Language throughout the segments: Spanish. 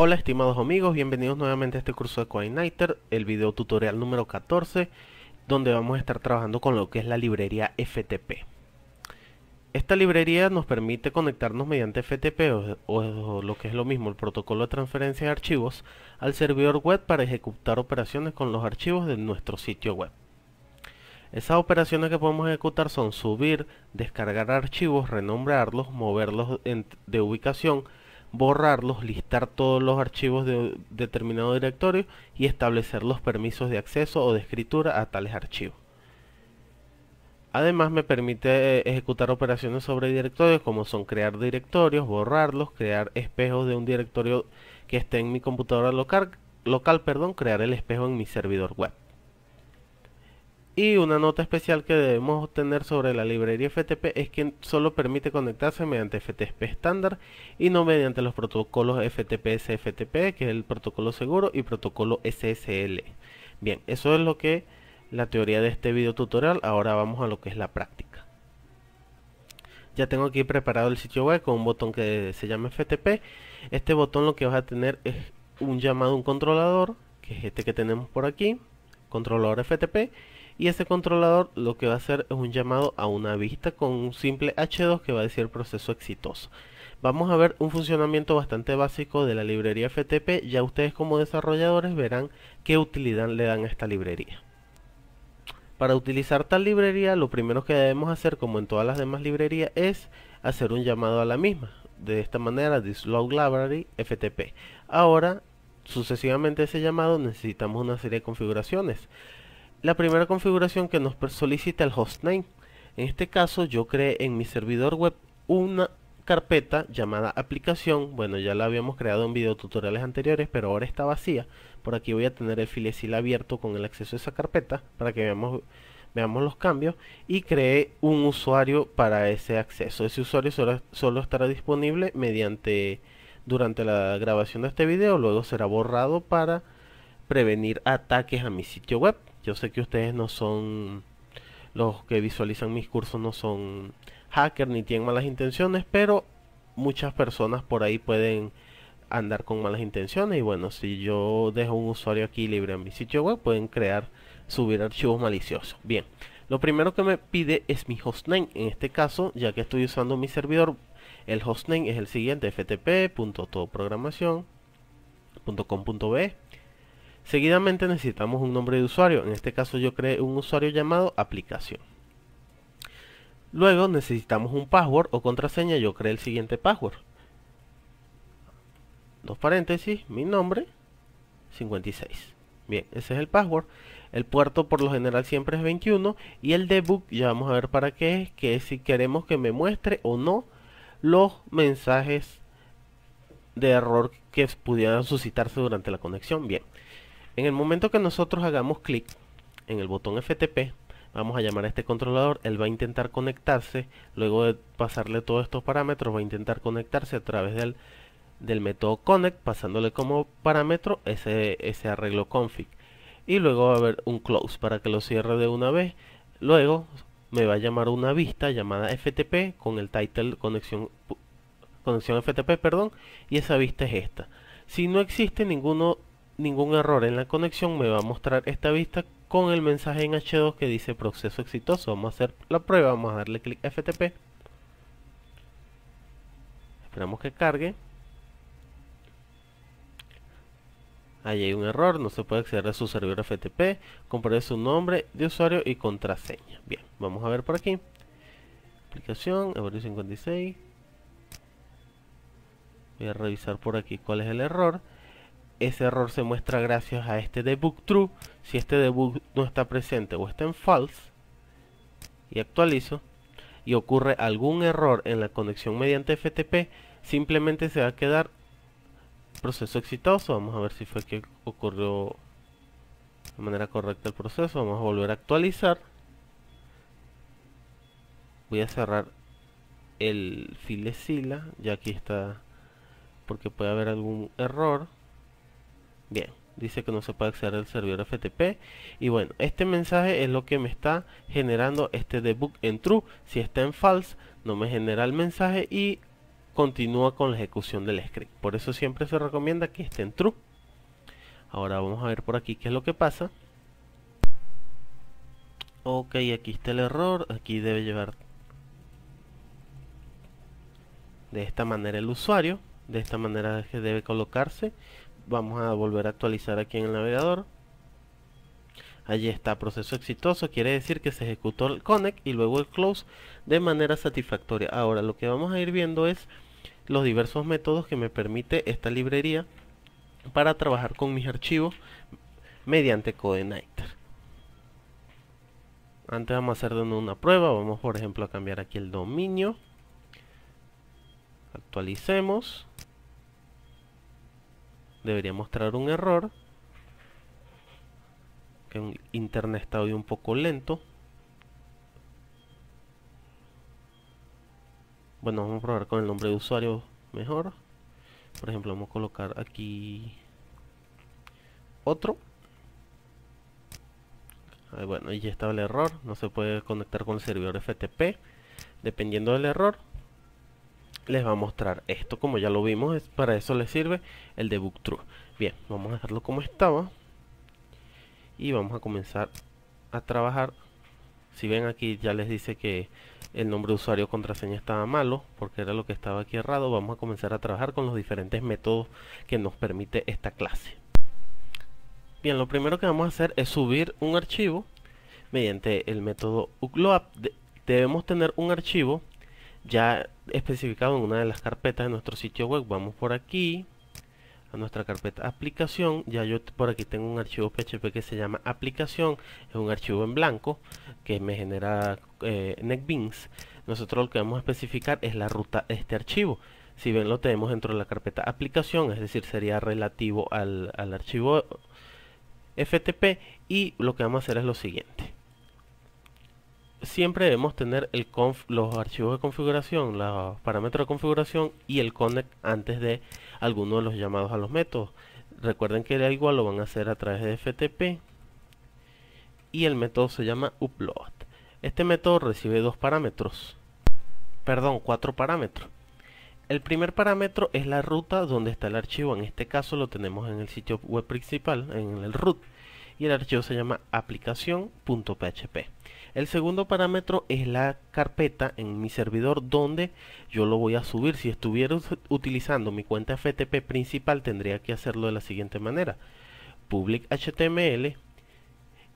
Hola estimados amigos, bienvenidos nuevamente a este curso de CoinNighter, el video tutorial número 14, donde vamos a estar trabajando con lo que es la librería FTP. Esta librería nos permite conectarnos mediante FTP o, lo que es lo mismo, el protocolo de transferencia de archivos, al servidor web para ejecutar operaciones con los archivos de nuestro sitio web. Esas operaciones que podemos ejecutar son subir, descargar archivos, renombrarlos, moverlos de ubicación, borrarlos, listar todos los archivos de determinado directorio y establecer los permisos de acceso o de escritura a tales archivos. Además me permite eh, ejecutar operaciones sobre directorios como son crear directorios, borrarlos, crear espejos de un directorio que esté en mi computadora local, local perdón, crear el espejo en mi servidor web. Y una nota especial que debemos obtener sobre la librería FTP es que solo permite conectarse mediante FTP estándar y no mediante los protocolos FTP-SFTP, que es el protocolo seguro, y protocolo SSL. Bien, eso es lo que la teoría de este video tutorial. Ahora vamos a lo que es la práctica. Ya tengo aquí preparado el sitio web con un botón que se llama FTP. Este botón lo que vas a tener es un llamado a un controlador, que es este que tenemos por aquí, controlador FTP y ese controlador lo que va a hacer es un llamado a una vista con un simple H2 que va a decir proceso exitoso. Vamos a ver un funcionamiento bastante básico de la librería FTP, ya ustedes como desarrolladores verán qué utilidad le dan a esta librería. Para utilizar tal librería, lo primero que debemos hacer, como en todas las demás librerías, es hacer un llamado a la misma. De esta manera, dislog library ftp. Ahora, sucesivamente ese llamado necesitamos una serie de configuraciones la primera configuración que nos solicita el hostname. En este caso yo creé en mi servidor web una carpeta llamada aplicación. Bueno, ya la habíamos creado en video tutoriales anteriores, pero ahora está vacía. Por aquí voy a tener el filecil abierto con el acceso a esa carpeta para que veamos, veamos los cambios. Y creé un usuario para ese acceso. Ese usuario solo, estará disponible mediante durante la grabación de este video. Luego será borrado para prevenir ataques a mi sitio web. Yo sé que ustedes no son, los que visualizan mis cursos no son hackers ni tienen malas intenciones, pero muchas personas por ahí pueden andar con malas intenciones y bueno, si yo dejo un usuario aquí libre en mi sitio web, pueden crear, subir archivos maliciosos. Bien, lo primero que me pide es mi hostname, en este caso, ya que estoy usando mi servidor, el hostname es el siguiente, ftp.todoprogramación.com.b Seguidamente necesitamos un nombre de usuario. En este caso yo creé un usuario llamado aplicación. Luego necesitamos un password o contraseña. Yo creé el siguiente password. Dos paréntesis, mi nombre, 56. Bien, ese es el password. El puerto por lo general siempre es 21. Y el debug, ya vamos a ver para qué es, que es si queremos que me muestre o no los mensajes de error que pudieran suscitarse durante la conexión. Bien, en el momento que nosotros hagamos clic en el botón FTP, vamos a llamar a este controlador, él va a intentar conectarse, luego de pasarle todos estos parámetros, va a intentar conectarse a través del, del método connect, pasándole como parámetro ese, ese arreglo config. Y luego va a haber un close para que lo cierre de una vez. Luego me va a llamar una vista llamada FTP con el title conexión, conexión FTP, perdón, y esa vista es esta. Si no existe ninguno ningún error en la conexión me va a mostrar esta vista con el mensaje en H2 que dice proceso exitoso. Vamos a hacer la prueba, vamos a darle clic FTP. Esperamos que cargue. Ahí hay un error, no se puede acceder a su servidor FTP. Compraré su nombre de usuario y contraseña. Bien, vamos a ver por aquí. Aplicación, 56. Voy a revisar por aquí cuál es el error ese error se muestra gracias a este debug true. Si este debug no está presente o está en false, y actualizo, y ocurre algún error en la conexión mediante FTP, simplemente se va a quedar proceso exitoso. Vamos a ver si fue que ocurrió de manera correcta el proceso. Vamos a volver a actualizar. Voy a cerrar el sila ya aquí está, porque puede haber algún error. Bien, dice que no se puede acceder al servidor FTP. Y bueno, este mensaje es lo que me está generando este debug en true. Si está en false, no me genera el mensaje y continúa con la ejecución del script. Por eso siempre se recomienda que esté en true. Ahora vamos a ver por aquí qué es lo que pasa. Ok, aquí está el error. Aquí debe llevar de esta manera el usuario. De esta manera que debe colocarse vamos a volver a actualizar aquí en el navegador allí está proceso exitoso quiere decir que se ejecutó el connect y luego el close de manera satisfactoria ahora lo que vamos a ir viendo es los diversos métodos que me permite esta librería para trabajar con mis archivos mediante CodeNighter antes vamos a hacer una prueba vamos por ejemplo a cambiar aquí el dominio actualicemos debería mostrar un error que un internet está hoy un poco lento bueno vamos a probar con el nombre de usuario mejor por ejemplo vamos a colocar aquí otro bueno y ya estaba el error no se puede conectar con el servidor FTP dependiendo del error les va a mostrar esto como ya lo vimos es, para eso les sirve el debug true bien vamos a dejarlo como estaba y vamos a comenzar a trabajar si ven aquí ya les dice que el nombre de usuario contraseña estaba malo porque era lo que estaba aquí errado vamos a comenzar a trabajar con los diferentes métodos que nos permite esta clase bien lo primero que vamos a hacer es subir un archivo mediante el método upload debemos tener un archivo ya especificado en una de las carpetas de nuestro sitio web. Vamos por aquí a nuestra carpeta aplicación. Ya yo por aquí tengo un archivo PHP que se llama aplicación. Es un archivo en blanco que me genera eh, NetBeans. Nosotros lo que vamos a especificar es la ruta de este archivo. Si ven, lo tenemos dentro de la carpeta aplicación, es decir, sería relativo al archivo FTP. Y lo que vamos a hacer es lo siguiente siempre debemos tener los archivos de configuración, los parámetros de configuración y el connect antes de alguno de los llamados a los métodos. Recuerden que el igual lo van a hacer a través de FTP y el método se llama upload. Este método recibe dos parámetros, perdón, cuatro parámetros. El primer parámetro es la ruta donde está el archivo, en este caso lo tenemos en el sitio web principal, en el root, y el archivo se llama aplicación.php. El segundo parámetro es la carpeta en mi servidor donde yo lo voy a subir. Si estuviera utilizando mi cuenta FTP principal tendría que hacerlo de la siguiente manera. Public HTML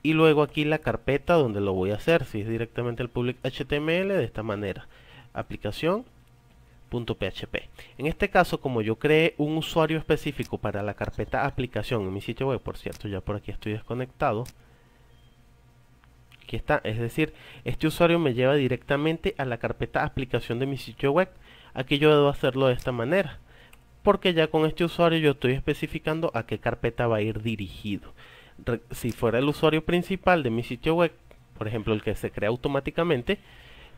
y luego aquí la carpeta donde lo voy a hacer. Si es directamente el public HTML de esta manera. Aplicación En este caso, como yo creé un usuario específico para la carpeta aplicación en mi sitio web, por cierto, ya por aquí estoy desconectado está, es decir, este usuario me lleva directamente a la carpeta aplicación de mi sitio web. Aquí yo debo hacerlo de esta manera, porque ya con este usuario yo estoy especificando a qué carpeta va a ir dirigido. si fuera el usuario principal de mi sitio web, por ejemplo el que se crea automáticamente,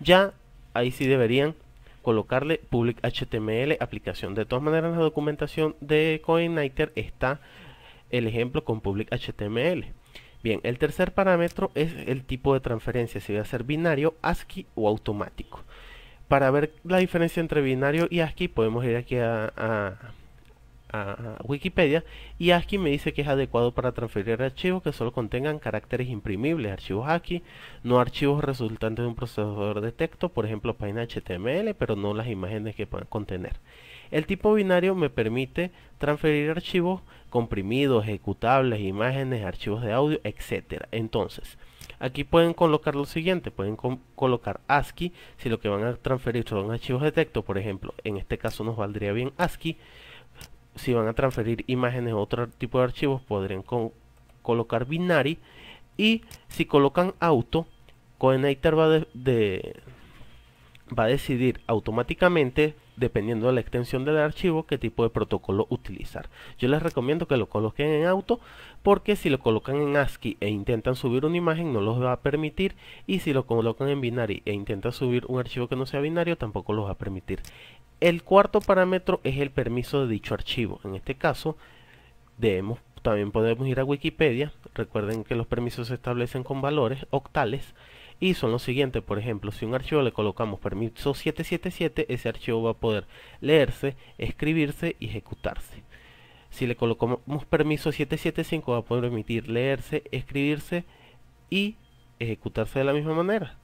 ya ahí sí deberían colocarle public html aplicación. De todas maneras la documentación de Coinnighter está el ejemplo con public html. Bien, el tercer parámetro es el tipo de transferencia, si va a ser binario, ASCII o automático. Para ver la diferencia entre binario y ASCII podemos ir aquí a, a Wikipedia y ASCII me dice que es adecuado para transferir archivos que solo contengan caracteres imprimibles, archivos ASCII, no archivos resultantes de un procesador de texto, por ejemplo página HTML, pero no las imágenes que puedan contener. El tipo binario me permite transferir archivos comprimidos, ejecutables, imágenes, archivos de audio, etcétera Entonces, aquí pueden colocar lo siguiente, pueden colocar ASCII, si lo que van a transferir son archivos de texto, por ejemplo, en este caso nos valdría bien ASCII. Si van a transferir imágenes o otro tipo de archivos, podrían colocar binary. Y si colocan auto, Coenator va, va a decidir automáticamente dependiendo de la extensión del archivo, qué tipo de protocolo utilizar. Yo les recomiendo que lo coloquen en auto porque si lo colocan en ASCII e intentan subir una imagen no los va a permitir y si lo colocan en binario e intentan subir un archivo que no sea binario tampoco los va a permitir. El cuarto parámetro es el permiso de dicho archivo. En este caso debemos también podemos ir a Wikipedia. Recuerden que los permisos se establecen con valores octales y son los siguientes. Por ejemplo, si un archivo le colocamos permiso 777, ese archivo va a poder leerse, escribirse y ejecutarse. Si le colocamos permiso 775, va a poder permitir leerse, escribirse y ejecutarse de la misma manera.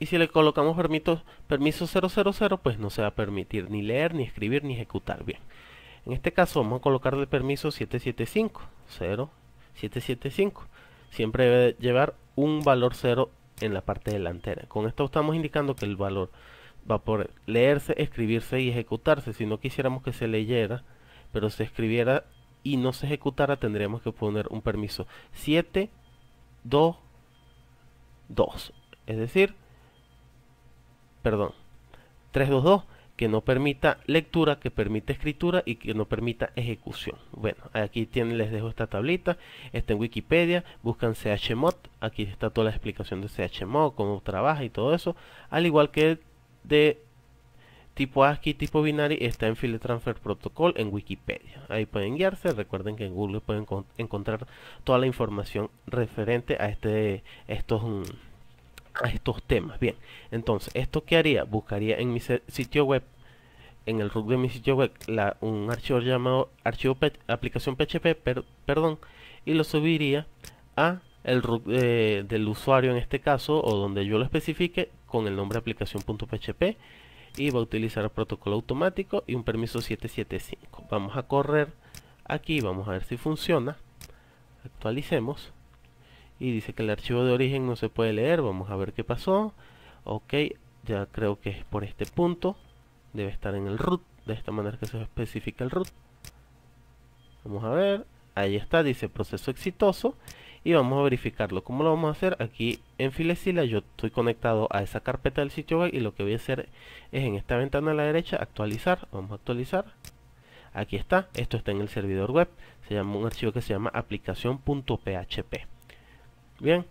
Y si le colocamos permiso, permiso 000, pues no se va a permitir ni leer, ni escribir, ni ejecutar bien. En este caso vamos a colocarle permiso 775, 0, 775 siempre debe llevar un valor cero en la parte delantera. Con esto estamos indicando que el valor va por leerse, escribirse y ejecutarse. Si no quisiéramos que se leyera, pero se escribiera y no se ejecutara, tendríamos que poner un permiso 7, 2, 2. Es decir, perdón, 322 que no permita lectura, que permite escritura y que no permita ejecución. Bueno, aquí tienen, les dejo esta tablita, está en Wikipedia, buscan chmod, aquí está toda la explicación de chmod, cómo trabaja y todo eso, al igual que de tipo ASCII, tipo binary, está en File Transfer Protocol en Wikipedia. Ahí pueden guiarse, recuerden que en Google pueden encontrar toda la información referente a este estos mm, a estos temas. Bien, entonces, ¿esto qué haría? Buscaría en mi sitio web, en el root de mi sitio web, la, un archivo llamado archivo aplicación PHP, perdón, y lo subiría a el root del usuario en este caso, o donde yo lo especifique, con el nombre aplicación.php y va a utilizar protocolo automático y un permiso 775. Vamos a correr aquí, vamos a ver si funciona. Actualicemos y dice que el archivo de origen no se puede leer vamos a ver qué pasó ok ya creo que es por este punto debe estar en el root de esta manera que se especifica el root vamos a ver ahí está dice proceso exitoso y vamos a verificarlo ¿cómo lo vamos a hacer? aquí en Filezilla yo estoy conectado a esa carpeta del sitio web y lo que voy a hacer es en esta ventana a la derecha actualizar vamos a actualizar aquí está, esto está en el servidor web, se llama un archivo que se llama aplicación.php Bien.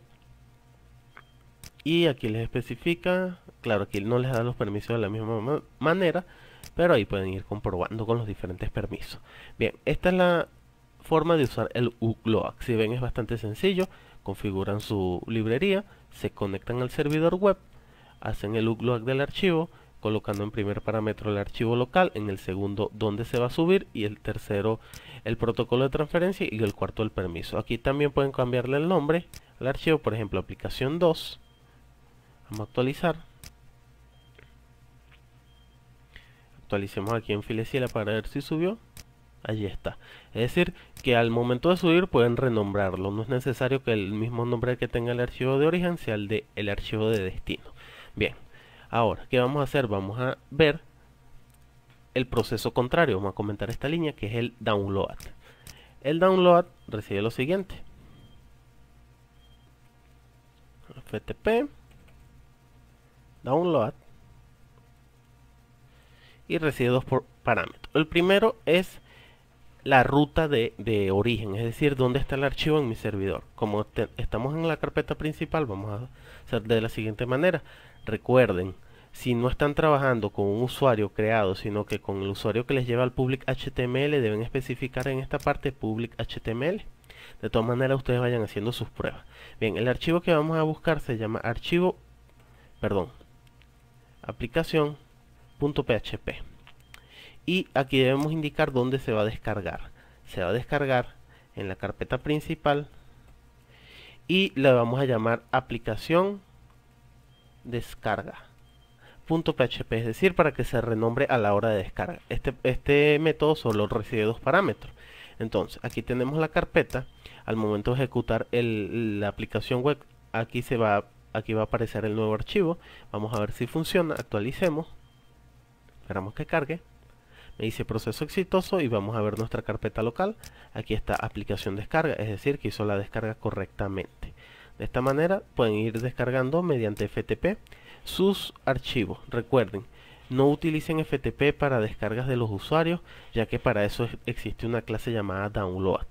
Y aquí les especifica, claro, aquí no les da los permisos de la misma manera, pero ahí pueden ir comprobando con los diferentes permisos. Bien, esta es la forma de usar el UGLOAC. Si ven es bastante sencillo, configuran su librería, se conectan al servidor web, hacen el UGLOAC del archivo, colocando en primer parámetro el archivo local, en el segundo dónde se va a subir y el tercero el protocolo de transferencia y el cuarto el permiso. Aquí también pueden cambiarle el nombre el archivo, por ejemplo, aplicación 2. Vamos a actualizar. Actualicemos aquí en Filezilla para ver si subió. Allí está. Es decir, que al momento de subir pueden renombrarlo. No es necesario que el mismo nombre que tenga el archivo de origen sea el de el archivo de destino. Bien. Ahora, ¿qué vamos a hacer? Vamos a ver el proceso contrario. Vamos a comentar esta línea que es el download. El download recibe lo siguiente. FTP, download y recibe dos por parámetros. El primero es la ruta de, origen, es decir, dónde está el archivo en mi servidor. Como estamos en la carpeta principal, vamos a hacer de la siguiente manera. Recuerden, si no están trabajando con un usuario creado, sino que con el usuario que les lleva al public HTML, deben especificar en esta parte public HTML. De todas maneras, ustedes vayan haciendo sus pruebas. Bien, el archivo que vamos a buscar se llama archivo, perdón, aplicación.php. Y aquí debemos indicar dónde se va a descargar. Se va a descargar en la carpeta principal y le vamos a llamar aplicación descarga. .php, es decir, para que se renombre a la hora de descargar Este, este método solo recibe dos parámetros. Entonces, aquí tenemos la carpeta. Al momento de ejecutar la aplicación web, aquí se va aquí va a aparecer el nuevo archivo. Vamos a ver si funciona. Actualicemos. Esperamos que cargue. Me dice proceso exitoso y vamos a ver nuestra carpeta local. Aquí está aplicación descarga, es decir, que hizo la descarga correctamente. De esta manera pueden ir descargando mediante FTP sus archivos. Recuerden, no utilicen FTP para descargas de los usuarios, ya que para eso existe una clase llamada download.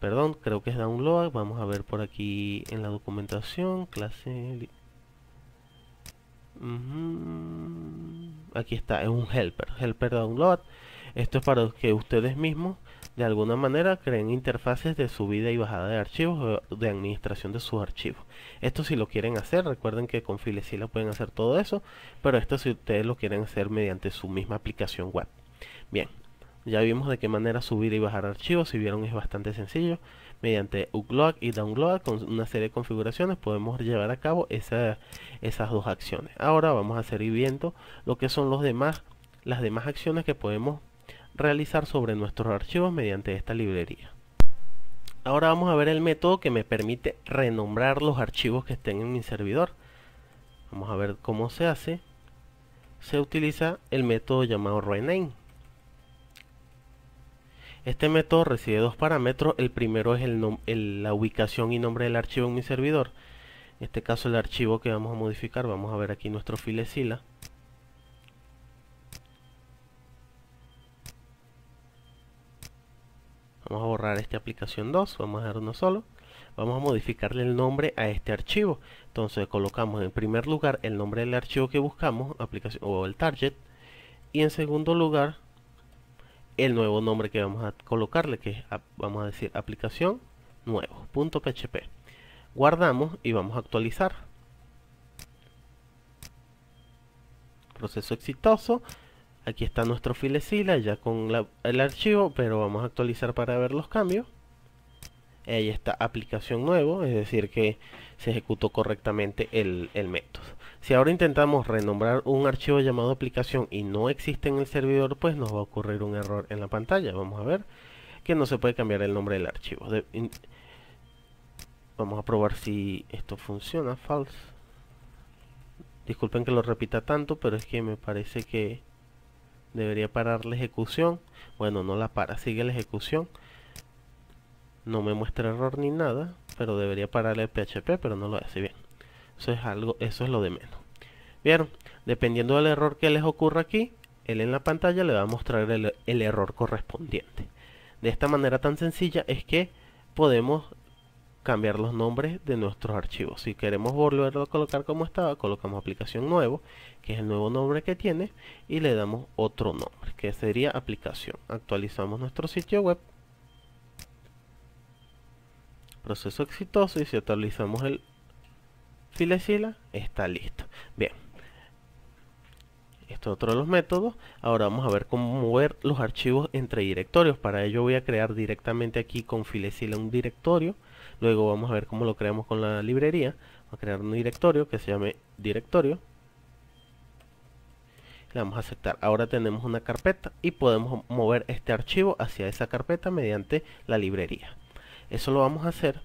Perdón, creo que es download. Vamos a ver por aquí en la documentación, clase... Aquí está, es un helper, helper download. Esto es para que ustedes mismos de alguna manera creen interfaces de subida y bajada de archivos o de administración de sus archivos. Esto si lo quieren hacer, recuerden que con Filezilla pueden hacer todo eso, pero esto si ustedes lo quieren hacer mediante su misma aplicación web. Bien, ya vimos de qué manera subir y bajar archivos, si vieron es bastante sencillo. Mediante upload y download con una serie de configuraciones podemos llevar a cabo esas dos acciones. Ahora vamos a seguir viendo lo que son los demás, las demás acciones que podemos realizar sobre nuestros archivos mediante esta librería. Ahora vamos a ver el método que me permite renombrar los archivos que estén en mi servidor. Vamos a ver cómo se hace. Se utiliza el método llamado rename. Este método recibe dos parámetros. El primero es el la ubicación y nombre del archivo en mi servidor. En este caso el archivo que vamos a modificar, vamos a ver aquí nuestro filezilla. a borrar esta aplicación 2 vamos a dar uno solo vamos a modificarle el nombre a este archivo entonces colocamos en primer lugar el nombre del archivo que buscamos aplicación o el target y en segundo lugar el nuevo nombre que vamos a colocarle que vamos a decir aplicación nuevo punto .php guardamos y vamos a actualizar proceso exitoso Aquí está nuestro filecila ya con el archivo, pero vamos a actualizar para ver los cambios. Ahí está aplicación nuevo, es decir que se ejecutó correctamente el, método. Si ahora intentamos renombrar un archivo llamado aplicación y no existe en el servidor, pues nos va a ocurrir un error en la pantalla. Vamos a ver que no se puede cambiar el nombre del archivo. vamos a probar si esto funciona, false. Disculpen que lo repita tanto, pero es que me parece que debería parar la ejecución bueno no la para sigue la ejecución no me muestra error ni nada pero debería parar el PHP pero no lo hace bien eso es algo eso es lo de menos vieron dependiendo del error que les ocurra aquí él en la pantalla le va a mostrar el, el error correspondiente de esta manera tan sencilla es que podemos cambiar los nombres de nuestros archivos. Si queremos volverlo a colocar como estaba, colocamos aplicación nuevo, que es el nuevo nombre que tiene, y le damos otro nombre, que sería aplicación. Actualizamos nuestro sitio web. Proceso exitoso y si actualizamos el filezilla está listo. Bien. Esto es otro de los métodos. Ahora vamos a ver cómo mover los archivos entre directorios. Para ello voy a crear directamente aquí con filecila un directorio Luego vamos a ver cómo lo creamos con la librería. Vamos a crear un directorio que se llame directorio. Le vamos a aceptar. Ahora tenemos una carpeta y podemos mover este archivo hacia esa carpeta mediante la librería. Eso lo vamos a hacer.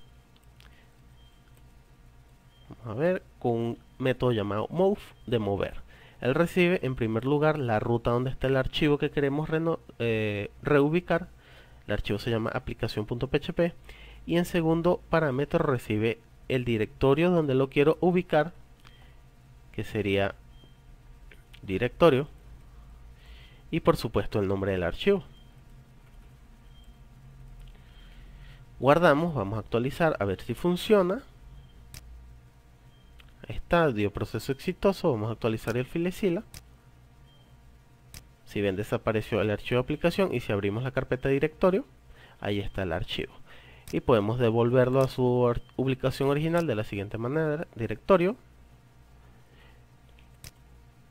a ver con un método llamado move de mover. Él recibe en primer lugar la ruta donde está el archivo que queremos eh, reubicar. El archivo se llama aplicación.php y en segundo parámetro recibe el directorio donde lo quiero ubicar que sería directorio y por supuesto el nombre del archivo guardamos vamos a actualizar a ver si funciona está dio proceso exitoso vamos a actualizar el filezilla si bien desapareció el archivo de aplicación y si abrimos la carpeta de directorio ahí está el archivo y podemos devolverlo a su ubicación original de la siguiente manera, directorio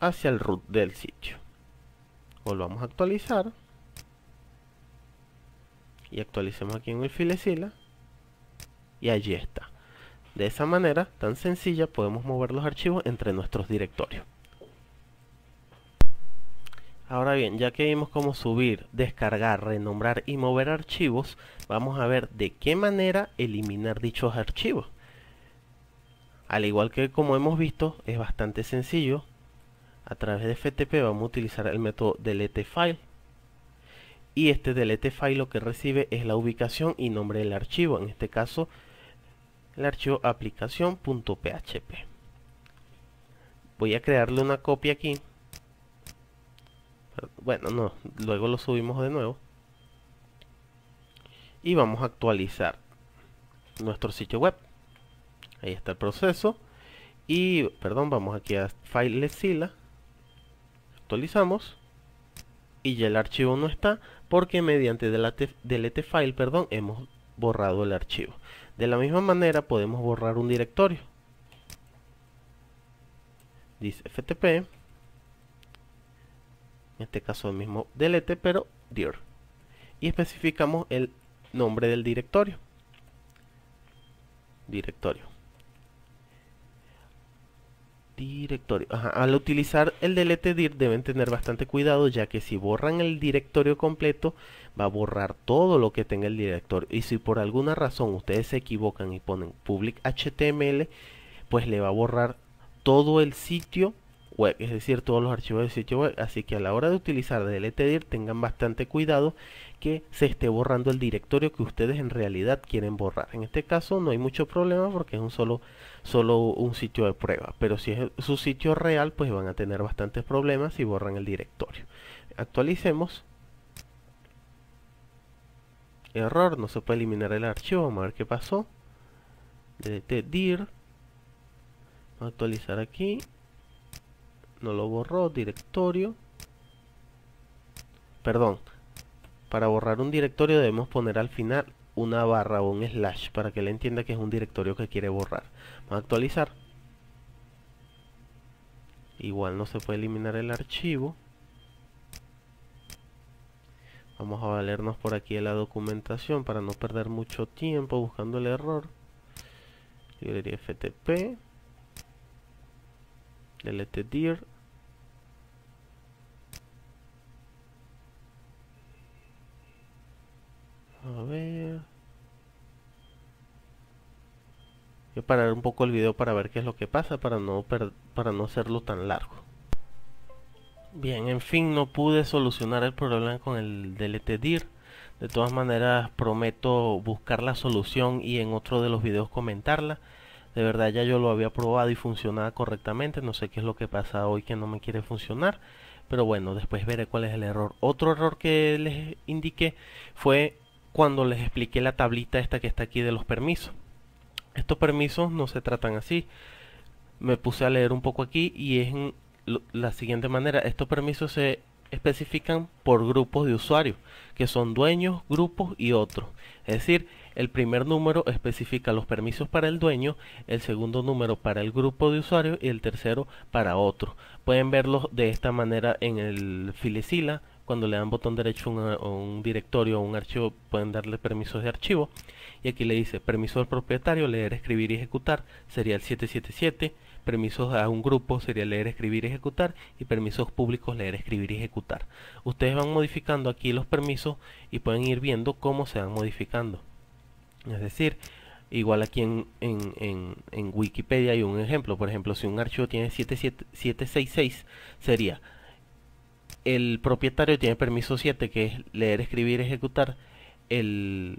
hacia el root del sitio. Volvamos a actualizar y actualicemos aquí en el filezilla y allí está. De esa manera tan sencilla podemos mover los archivos entre nuestros directorios. Ahora bien, ya que vimos cómo subir, descargar, renombrar y mover archivos, vamos a ver de qué manera eliminar dichos archivos. Al igual que como hemos visto, es bastante sencillo. A través de FTP vamos a utilizar el método deleteFile. Y este deleteFile lo que recibe es la ubicación y nombre del archivo. En este caso, el archivo aplicación.php. Voy a crearle una copia aquí bueno, no, luego lo subimos de nuevo. Y vamos a actualizar nuestro sitio web. Ahí está el proceso. Y, perdón, vamos aquí a File Actualizamos. Y ya el archivo no está porque mediante la delete file, perdón, hemos borrado el archivo. De la misma manera podemos borrar un directorio. Dice FTP en este caso el mismo delete pero dir y especificamos el nombre del directorio directorio directorio al utilizar el delete dir deben tener bastante cuidado ya que si borran el directorio completo va a borrar todo lo que tenga el directorio y si por alguna razón ustedes se equivocan y ponen public html pues le va a borrar todo el sitio es decir, todos los archivos del sitio web. Así que a la hora de utilizar DLTdir tengan bastante cuidado que se esté borrando el directorio que ustedes en realidad quieren borrar. En este caso no hay mucho problema porque es un solo, solo un sitio de prueba, pero si es su sitio real pues van a tener bastantes problemas si borran el directorio. Actualicemos. Error, no se puede eliminar el archivo, vamos a ver qué pasó. DLTdir Vamos a actualizar aquí no lo borró, directorio. Perdón, para borrar un directorio debemos poner al final una barra o un slash para que él entienda que es un directorio que quiere borrar. Vamos a actualizar. Igual no se puede eliminar el archivo. Vamos a valernos por aquí de la documentación para no perder mucho tiempo buscando el error. Librería FTP delete dir a ver voy a parar un poco el video para ver qué es lo que pasa para no para no hacerlo tan largo bien en fin no pude solucionar el problema con el delete dir de todas maneras prometo buscar la solución y en otro de los videos comentarla de verdad ya yo lo había probado y funcionaba correctamente. No sé qué es lo que pasa hoy que no me quiere funcionar. Pero bueno, después veré cuál es el error. Otro error que les indiqué fue cuando les expliqué la tablita esta que está aquí de los permisos. Estos permisos no se tratan así. Me puse a leer un poco aquí y es en la siguiente manera. Estos permisos se especifican por grupos de usuarios, que son dueños, grupos y otros. Es decir, el primer número especifica los permisos para el dueño, el segundo número para el grupo de usuarios y el tercero para otro. Pueden verlos de esta manera en el Filecila. Cuando le dan botón derecho a un, directorio o un archivo, pueden darle permisos de archivo. Y aquí le dice permiso al propietario, leer, escribir y ejecutar, sería el 777 permisos a un grupo sería leer, escribir, y ejecutar y permisos públicos leer, escribir y ejecutar. Ustedes van modificando aquí los permisos y pueden ir viendo cómo se van modificando. Es decir, igual aquí en, en, Wikipedia hay un ejemplo. Por ejemplo, si un archivo tiene 77766 sería el propietario tiene permiso 7, que es leer, escribir, ejecutar. El,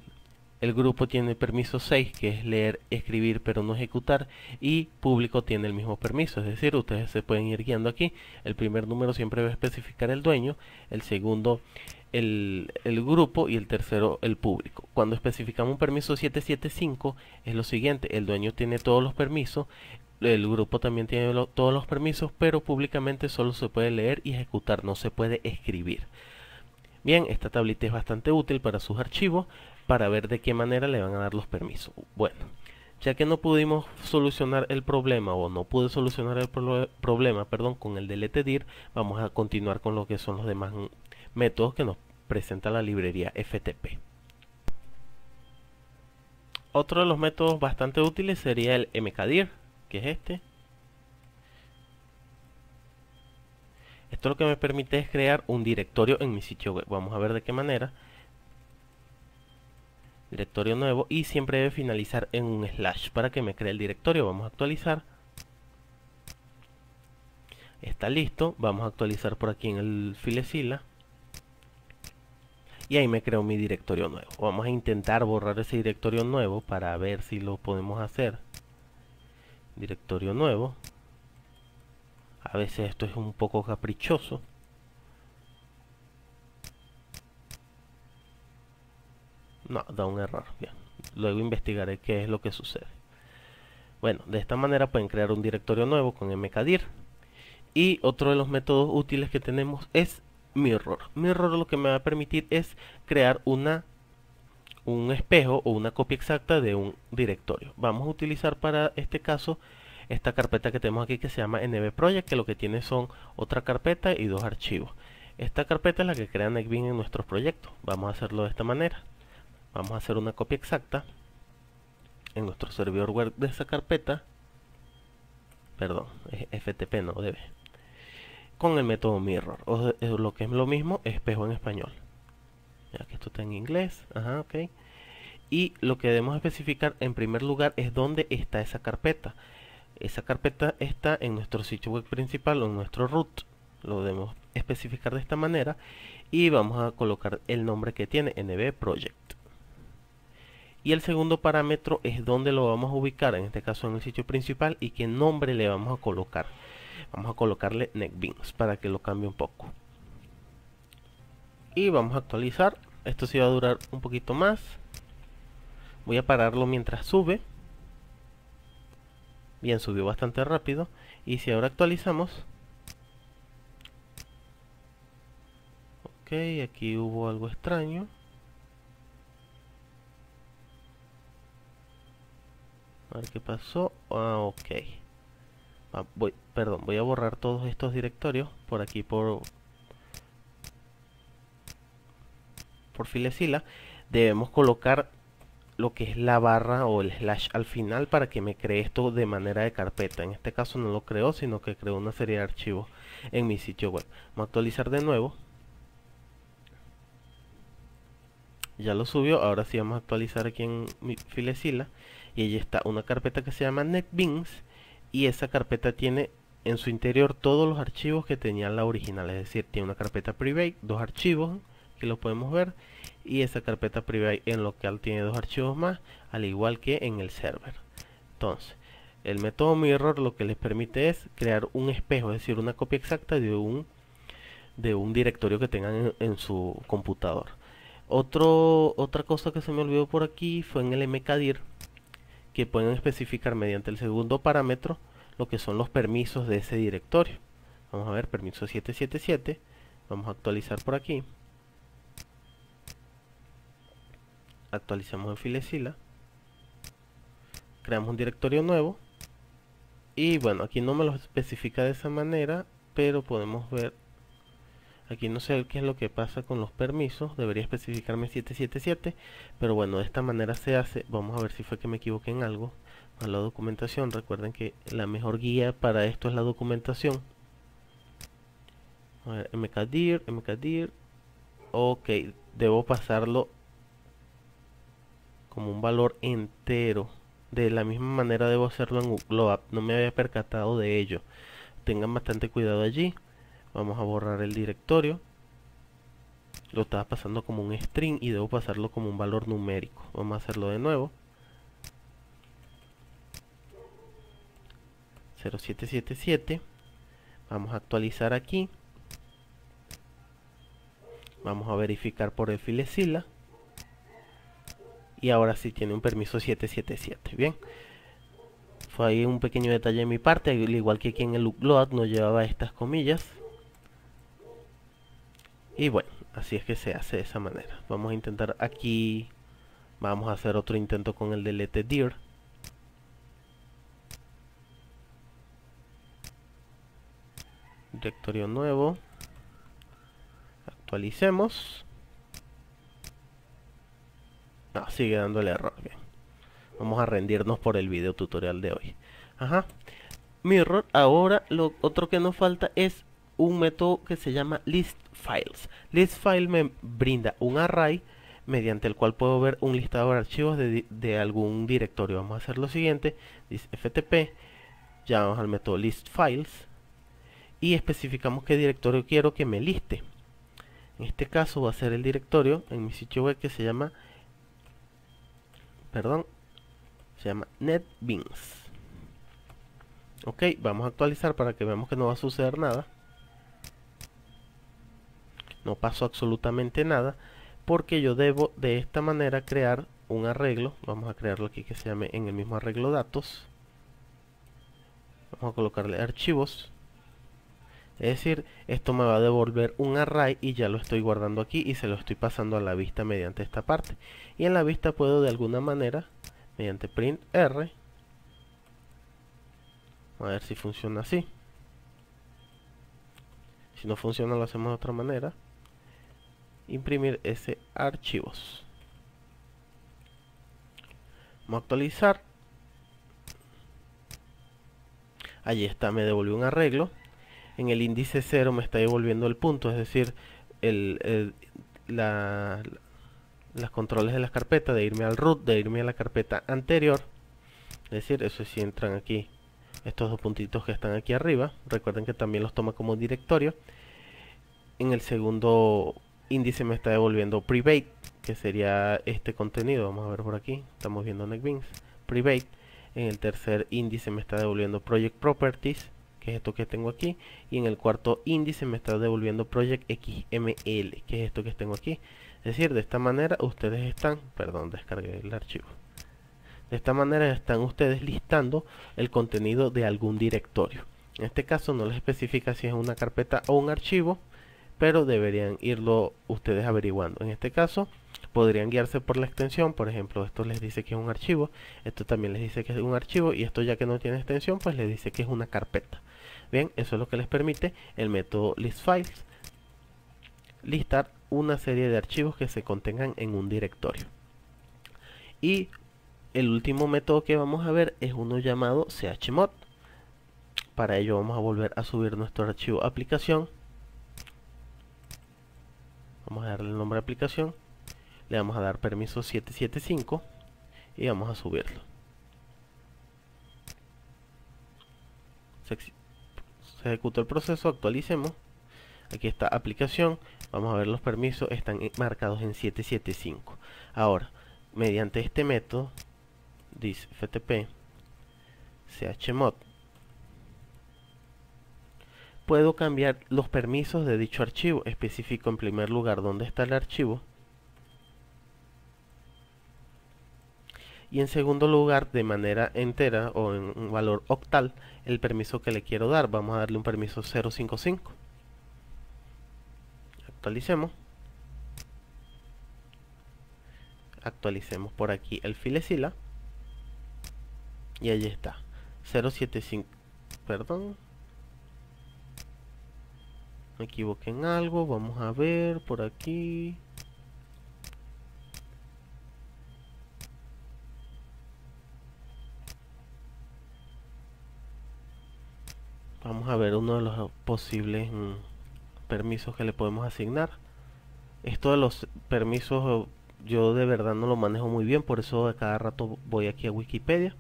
el grupo tiene permiso 6, que es leer, escribir, pero no ejecutar. Y público tiene el mismo permiso. Es decir, ustedes se pueden ir guiando aquí. El primer número siempre va a especificar el dueño. El segundo el, grupo y el tercero el público. Cuando especificamos un permiso 775 es lo siguiente, el dueño tiene todos los permisos, el grupo también tiene todos los permisos, pero públicamente solo se puede leer y ejecutar, no se puede escribir. Bien, esta tablita es bastante útil para sus archivos, para ver de qué manera le van a dar los permisos. Bueno, ya que no pudimos solucionar el problema o no pude solucionar el problema, perdón, con el delete dir, vamos a continuar con lo que son los demás métodos que nos presenta la librería FTP. Otro de los métodos bastante útiles sería el mkdir, que es este. Esto lo que me permite es crear un directorio en mi sitio web. Vamos a ver de qué manera. Directorio nuevo y siempre debe finalizar en un slash para que me cree el directorio. Vamos a actualizar. Está listo. Vamos a actualizar por aquí en el filezilla y ahí me creo mi directorio nuevo. Vamos a intentar borrar ese directorio nuevo para ver si lo podemos hacer. Directorio nuevo. A veces esto es un poco caprichoso. No, da un error. Bien. Luego investigaré qué es lo que sucede. Bueno, de esta manera pueden crear un directorio nuevo con mkdir. Y otro de los métodos útiles que tenemos es mirror. Mirror lo que me va a permitir es crear una un espejo o una copia exacta de un directorio. Vamos a utilizar para este caso esta carpeta que tenemos aquí que se llama project que lo que tiene son otra carpeta y dos archivos. Esta carpeta es la que crea NetBean en nuestro proyecto Vamos a hacerlo de esta manera. Vamos a hacer una copia exacta en nuestro servidor web de esa carpeta. Perdón, es FTP, no debe con el método mirror, o lo que es lo mismo, espejo en español. Ya que esto está en inglés, Y lo que debemos especificar en primer lugar es dónde está esa carpeta. Esa carpeta está en nuestro sitio web principal o en nuestro root. Lo debemos especificar de esta manera y vamos a colocar el nombre que tiene, NB Project. Y el segundo parámetro es dónde lo vamos a ubicar, en este caso en el sitio principal y qué nombre le vamos a colocar vamos a colocarle NetBeans para que lo cambie un poco y vamos a actualizar esto sí va a durar un poquito más voy a pararlo mientras sube bien subió bastante rápido y si ahora actualizamos ok aquí hubo algo extraño a ver qué pasó ah ok Ah, voy, perdón, voy a borrar todos estos directorios por aquí por, por filecila. Debemos colocar lo que es la barra o el slash al final para que me cree esto de manera de carpeta. En este caso no lo creo, sino que creo una serie de archivos en mi sitio web. Vamos a actualizar de nuevo. Ya lo subió, ahora sí vamos a actualizar aquí en mi filecila. Y ahí está una carpeta que se llama NetBeans y esa carpeta tiene en su interior todos los archivos que tenía la original, es decir, tiene una carpeta private, dos archivos que lo podemos ver y esa carpeta private en local tiene dos archivos más, al igual que en el server. Entonces, el método mirror lo que les permite es crear un espejo, es decir, una copia exacta de un de un directorio que tengan en, en su computador. Otro, otra cosa que se me olvidó por aquí fue en el mkdir que pueden especificar mediante el segundo parámetro lo que son los permisos de ese directorio. Vamos a ver, permiso 777. Vamos a actualizar por aquí. Actualizamos en Filezilla. Creamos un directorio nuevo. Y bueno, aquí no me lo especifica de esa manera, pero podemos ver Aquí no sé qué es lo que pasa con los permisos, debería especificarme 777, pero bueno, de esta manera se hace. Vamos a ver si fue que me equivoqué en algo. A la documentación, recuerden que la mejor guía para esto es la documentación. A mkdir, mkdir. Ok, debo pasarlo como un valor entero. De la misma manera debo hacerlo en Google App, no me había percatado de ello. Tengan bastante cuidado allí. Vamos a borrar el directorio. Lo estaba pasando como un string y debo pasarlo como un valor numérico. Vamos a hacerlo de nuevo. 0777. Vamos a actualizar aquí. Vamos a verificar por el sila Y ahora sí tiene un permiso 777. Bien. Fue ahí un pequeño detalle de mi parte. Al igual que aquí en el load no llevaba estas comillas. Y bueno, así es que se hace de esa manera. Vamos a intentar aquí. Vamos a hacer otro intento con el delete dir. Directorio nuevo. Actualicemos. No, sigue dando el error. Bien. Vamos a rendirnos por el video tutorial de hoy. Ajá. Mirror, ahora lo otro que nos falta es un método que se llama list files. List file me brinda un array mediante el cual puedo ver un listado de archivos de, algún directorio. Vamos a hacer lo siguiente, dice ftp, llamamos al método list files y especificamos qué directorio quiero que me liste. En este caso va a ser el directorio en mi sitio web que se llama perdón, se llama NetBeans. Ok, vamos a actualizar para que veamos que no va a suceder nada no pasó absolutamente nada porque yo debo de esta manera crear un arreglo vamos a crearlo aquí que se llame en el mismo arreglo datos vamos a colocarle archivos es decir, esto me va a devolver un array y ya lo estoy guardando aquí y se lo estoy pasando a la vista mediante esta parte. Y en la vista puedo de alguna manera, mediante print r, a ver si funciona así. Si no funciona lo hacemos de otra manera imprimir ese archivos vamos a actualizar allí está me devolvió un arreglo en el índice 0 me está devolviendo el punto es decir el, la, las controles de las carpetas de irme al root de irme a la carpeta anterior es decir eso si entran aquí estos dos puntitos que están aquí arriba recuerden que también los toma como directorio en el segundo índice me está devolviendo private, que sería este contenido. Vamos a ver por aquí. Estamos viendo NetBeans. Private. En el tercer índice me está devolviendo Project Properties, que es esto que tengo aquí. Y en el cuarto índice me está devolviendo Project XML, que es esto que tengo aquí. Es decir, de esta manera ustedes están... Perdón, descargué el archivo. De esta manera están ustedes listando el contenido de algún directorio. En este caso no les especifica si es una carpeta o un archivo pero deberían irlo ustedes averiguando. En este caso, podrían guiarse por la extensión, por ejemplo, esto les dice que es un archivo, esto también les dice que es un archivo y esto ya que no tiene extensión, pues les dice que es una carpeta. Bien, eso es lo que les permite el método listFiles listar una serie de archivos que se contengan en un directorio. Y el último método que vamos a ver es uno llamado chmod. Para ello vamos a volver a subir nuestro archivo aplicación vamos a darle el nombre de aplicación le vamos a dar permiso 775 y vamos a subirlo se, ejecutó el proceso, actualicemos aquí está aplicación vamos a ver los permisos, están marcados en 775 ahora, mediante este método dice ftp chmod puedo cambiar los permisos de dicho archivo. Especifico en primer lugar dónde está el archivo. Y en segundo lugar, de manera entera o en un valor octal, el permiso que le quiero dar. Vamos a darle un permiso 055. Actualicemos. Actualicemos por aquí el filezilla. Y ahí está. 075. Perdón me equivoqué en algo, vamos a ver por aquí. Vamos a ver uno de los posibles mm, permisos que le podemos asignar. Esto de los permisos yo de verdad no lo manejo muy bien, por eso de cada rato voy aquí a Wikipedia.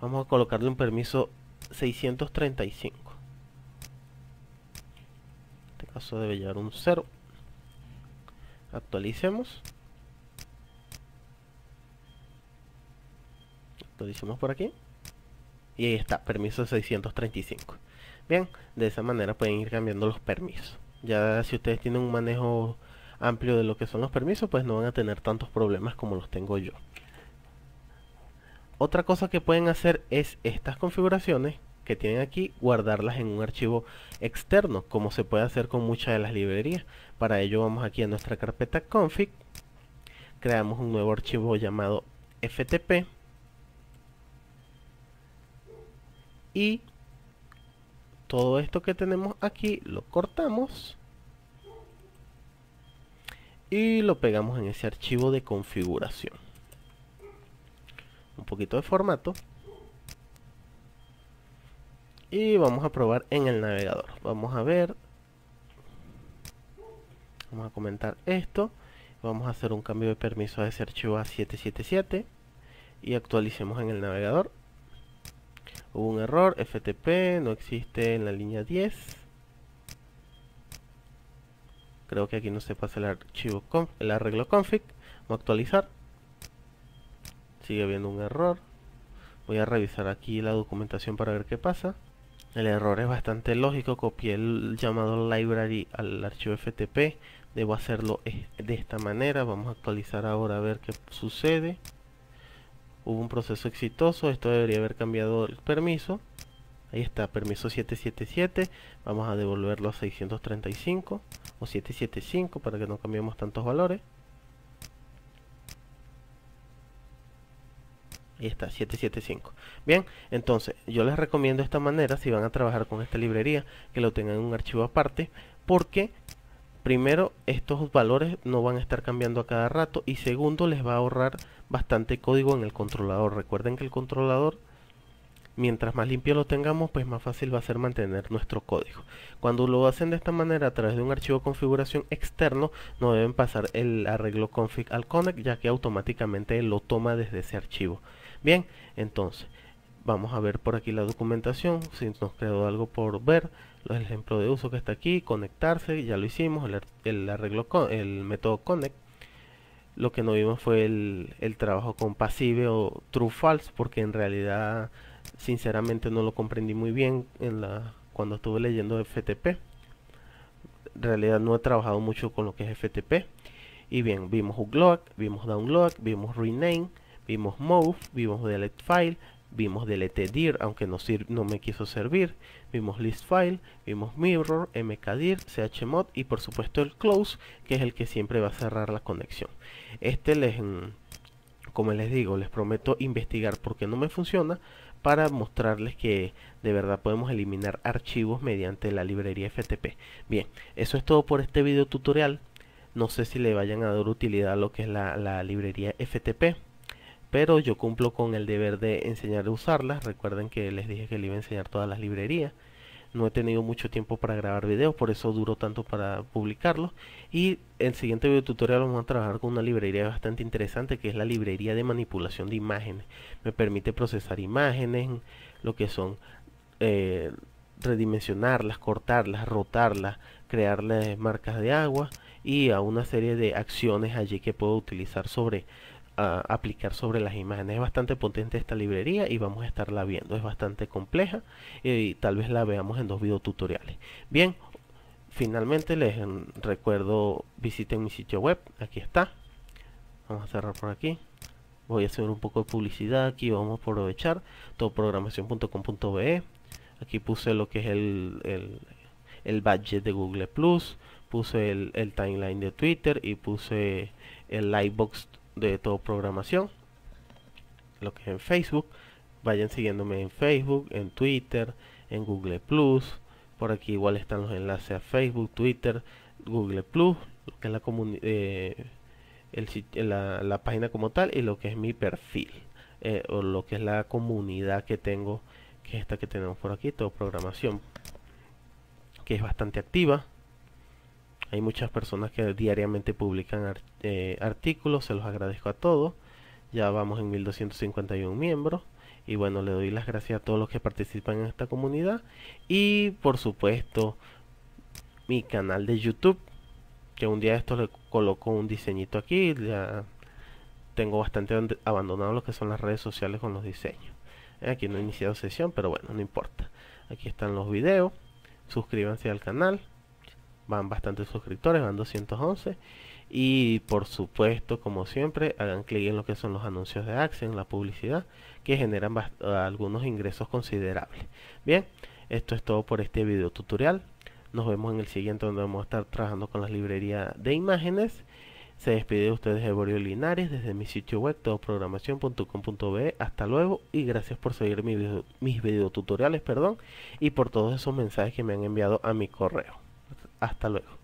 Vamos a colocarle un permiso 635 este caso debe llevar un 0 actualicemos actualicemos por aquí y ahí está, permiso 635 bien, de esa manera pueden ir cambiando los permisos ya si ustedes tienen un manejo amplio de lo que son los permisos pues no van a tener tantos problemas como los tengo yo otra cosa que pueden hacer es estas configuraciones que tienen aquí, guardarlas en un archivo externo, como se puede hacer con muchas de las librerías. Para ello vamos aquí a nuestra carpeta config, creamos un nuevo archivo llamado ftp y todo esto que tenemos aquí lo cortamos y lo pegamos en ese archivo de configuración un poquito de formato y vamos a probar en el navegador vamos a ver vamos a comentar esto vamos a hacer un cambio de permiso a ese archivo a 777 y actualicemos en el navegador hubo un error, FTP no existe en la línea 10 creo que aquí no se pasa el archivo el arreglo config vamos a actualizar sigue habiendo un error voy a revisar aquí la documentación para ver qué pasa el error es bastante lógico, copié el llamado library al archivo FTP, debo hacerlo de esta manera, vamos a actualizar ahora a ver qué sucede. Hubo un proceso exitoso, esto debería haber cambiado el permiso. Ahí está, permiso 777, vamos a devolverlo a 635 o 775 para que no cambiemos tantos valores. Ahí está, 775. Bien, entonces yo les recomiendo esta manera si van a trabajar con esta librería, que lo tengan en un archivo aparte, porque primero estos valores no van a estar cambiando a cada rato y segundo les va a ahorrar bastante código en el controlador. Recuerden que el controlador mientras más limpio lo tengamos, pues más fácil va a ser mantener nuestro código. Cuando lo hacen de esta manera a través de un archivo de configuración externo, no deben pasar el arreglo config al connect, ya que automáticamente lo toma desde ese archivo. Bien, entonces, vamos a ver por aquí la documentación, si nos quedó algo por ver, los ejemplos de uso que está aquí, conectarse, ya lo hicimos, el, arreglo el método connect. Lo que no vimos fue el, trabajo con pasive o true false, porque en realidad, sinceramente, no lo comprendí muy bien cuando estuve leyendo FTP. En realidad no he trabajado mucho con lo que es FTP. Y bien, vimos upload, vimos download, vimos rename, Vimos move, vimos delete file, vimos delete dir, aunque no, no me quiso servir. Vimos list file, vimos mirror, mkdir, chmod y por supuesto el close, que es el que siempre va a cerrar la conexión. Este les, mm, como les digo, les prometo investigar por qué no me funciona para mostrarles que de verdad podemos eliminar archivos mediante la librería FTP. Bien, eso es todo por este video tutorial. No sé si le vayan a dar utilidad a lo que es la librería FTP pero yo cumplo con el deber de enseñar a usarlas. Recuerden que les dije que le iba a enseñar todas las librerías. No he tenido mucho tiempo para grabar videos, por eso duró tanto para publicarlos. Y el siguiente video tutorial vamos a trabajar con una librería bastante interesante que es la librería de manipulación de imágenes. Me permite procesar imágenes, lo que son eh, redimensionarlas, cortarlas, rotarlas, crearles marcas de agua y a una serie de acciones allí que puedo utilizar sobre aplicar sobre las imágenes. Es bastante potente esta librería y vamos a estarla viendo. Es bastante compleja y tal vez la veamos en dos tutoriales Bien, finalmente les recuerdo visiten mi sitio web. Aquí está. Vamos a cerrar por aquí. Voy a hacer un poco de publicidad aquí. Vamos a aprovechar todoprogramación.com.be. Aquí puse lo que es el, el, el budget de Google Plus. Puse el, el timeline de Twitter y puse el lightbox de todo programación, lo que es en Facebook. Vayan siguiéndome en Facebook, en Twitter, en Google Plus. Por aquí igual están los enlaces a Facebook, Twitter, Google Plus, que es la, comunidad, eh, el, la, página como tal y lo que es mi perfil eh, o lo que es la comunidad que tengo, que es esta que tenemos por aquí, todo programación, que es bastante activa. Hay muchas personas que diariamente publican eh, artículos, se los agradezco a todos. Ya vamos en 1251 miembros. Y bueno, le doy las gracias a todos los que participan en esta comunidad. Y por supuesto, mi canal de YouTube. Que un día esto le coloco un diseñito aquí. Ya tengo bastante abandonado lo que son las redes sociales con los diseños. Aquí no he iniciado sesión, pero bueno, no importa. Aquí están los videos. Suscríbanse al canal van bastantes suscriptores, van 211. Y por supuesto, como siempre, hagan clic en lo que son los anuncios de en la publicidad, que generan algunos ingresos considerables. Bien, esto es todo por este video tutorial. Nos vemos en el siguiente donde vamos a estar trabajando con la librería de imágenes. Se despide de ustedes Borio Linares desde mi sitio web todoprogramación.com.be. Hasta luego y gracias por seguir mis video, tutoriales, perdón, y por todos esos mensajes que me han enviado a mi correo. Hasta luego.